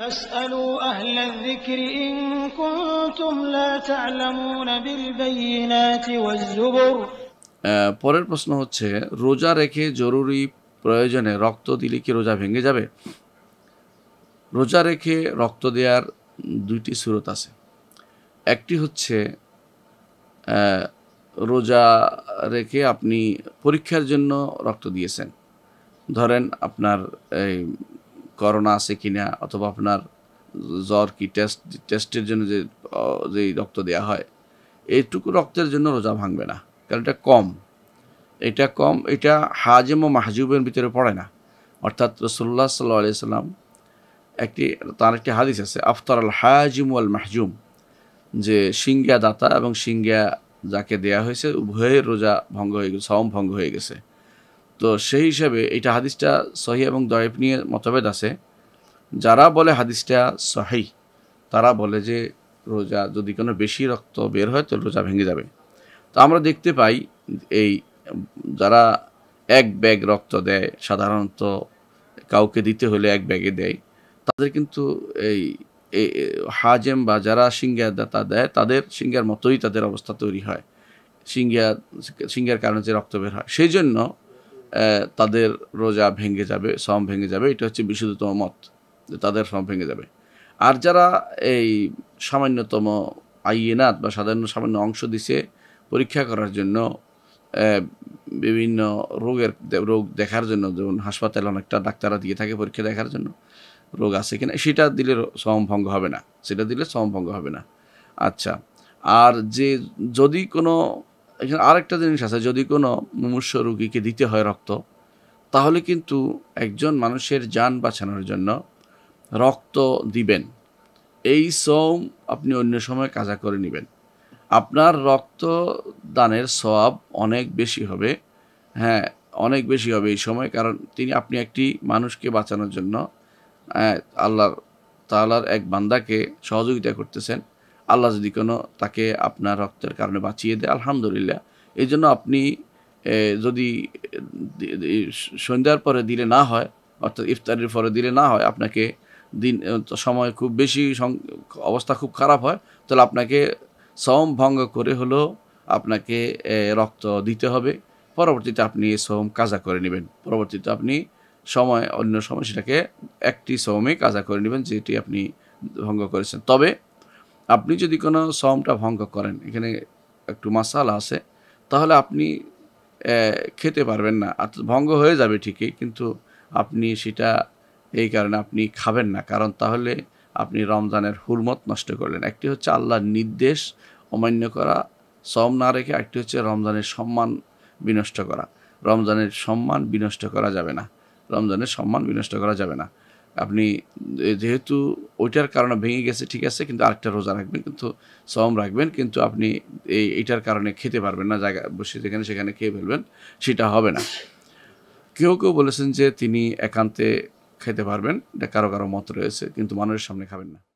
পরের প্রশ্ন হচ্ছে রোজা রেখে জরুরি প্রয়োজনে রক্ত দিলে কি রোজা ভেঙে যাবে রোজা রেখে রক্ত দেওয়ার দুইটি সুরত আছে একটি হচ্ছে রোজা রেখে আপনি পরীক্ষার জন্য রক্ত দিয়েছেন ধরেন আপনার এই করোনা আছে কিনা অথবা আপনার জ্বর কি টেস্ট টেস্টের জন্য যে যেই রক্ত দেওয়া হয় এইটুকু রক্তের জন্য রোজা ভাঙবে না কারণ এটা কম এটা কম এটা হাজেম ও মাহজুবের ভিতরে পড়ে না অর্থাৎ রসুল্লাহ সাল্লাহ সাল্লাম একটি তার একটি হাদিস আছে আফতার আল হাজিম আল মাহজুম যে সিঙ্গা দাতা এবং সিঙ্গা যাকে দেয়া হয়েছে উভয়ের রোজা ভঙ্গ হয়ে গেছে সম ভঙ্গ হয়ে গেছে তো সেই হিসাবে এটা হাদিসটা সহি এবং দয়েব নিয়ে মতভেদ আছে যারা বলে হাদিসটা সহি তারা বলে যে রোজা যদি কোনো বেশি রক্ত বের হয় তো রোজা ভেঙে যাবে তো আমরা দেখতে পাই এই যারা এক ব্যাগ রক্ত দেয় সাধারণত কাউকে দিতে হলে এক ব্যাগে দেয় তাদের কিন্তু এই হাজেম বা যারা সিঙ্গার দাতা দেয় তাদের সিঙ্গার মতোই তাদের অবস্থা তৈরি হয় সিঙ্গিয়া সিঙ্গার কারণে যে রক্ত বের হয় সেই জন্য তাদের রোজা ভেঙে যাবে সম ভেঙে যাবে এটা হচ্ছে বিশুদ্ধতম মত যে তাদের সম ভেঙে যাবে আর যারা এই সামান্যতম আইএনাত বা সাধারণ সামান্য অংশ দিছে পরীক্ষা করার জন্য বিভিন্ন রোগের রোগ দেখার জন্য যেমন হাসপাতালে অনেকটা ডাক্তাররা দিয়ে থাকে পরীক্ষা দেখার জন্য রোগ আছে কিনা সেটা দিলে সমভঙ্গ হবে না সেটা দিলে সমভঙ্গ হবে না আচ্ছা আর যে যদি কোনো এখানে আরেকটা জিনিস আছে যদি কোনো মুমূর্ষ রুগীকে দিতে হয় রক্ত তাহলে কিন্তু একজন মানুষের যান বাঁচানোর জন্য রক্ত দিবেন এই সোম আপনি অন্য সময় কাজা করে নেবেন আপনার রক্ত দানের সব অনেক বেশি হবে হ্যাঁ অনেক বেশি হবে এই সময় কারণ তিনি আপনি একটি মানুষকে বাঁচানোর জন্য হ্যাঁ, আল্লাহর তাল্লার এক বান্দাকে সহযোগিতা করতেছেন আল্লাহ যদি কোনো তাকে আপনার রক্তের কারণে বাঁচিয়ে দেয় আলহামদুলিল্লাহ এই জন্য আপনি যদি সন্ধ্যার পরে দিলে না হয় অর্থাৎ ইফতারের পরে দিলে না হয় আপনাকে দিন সময় খুব বেশি অবস্থা খুব খারাপ হয় তাহলে আপনাকে শ্রম ভঙ্গ করে হলেও আপনাকে রক্ত দিতে হবে পরবর্তীতে আপনি শ্রম কাজা করে নেবেন পরবর্তীতে আপনি সময় অন্য সময় সেটাকে একটি শ্রমে কাজা করে নেবেন যেটি আপনি ভঙ্গ করেছেন তবে আপনি যদি কোনো সমটা ভঙ্গ করেন এখানে একটু মশালা আছে তাহলে আপনি খেতে পারবেন না ভঙ্গ হয়ে যাবে ঠিকই কিন্তু আপনি সেটা এই কারণে আপনি খাবেন না কারণ তাহলে আপনি রমজানের হুরমত নষ্ট করলেন একটি হচ্ছে আল্লাহর নির্দেশ অমান্য করা সম না রেখে একটি হচ্ছে রমজানের সম্মান বিনষ্ট করা রমজানের সম্মান বিনষ্ট করা যাবে না রমজানের সম্মান বিনষ্ট করা যাবে না আপনি যেহেতু ওইটার কারণে ভেঙে গেছে ঠিক আছে কিন্তু আরেকটা রোজা রাখবেন কিন্তু সম রাখবেন কিন্তু আপনি এই এইটার কারণে খেতে পারবেন না জায়গা বসে যেখানে সেখানে খেয়ে ফেলবেন সেটা হবে না কেউ কেউ বলেছেন যে তিনি একান্তে খেতে পারবেন এটা কারো কারো মত রয়েছে কিন্তু মানুষের সামনে খাবেন না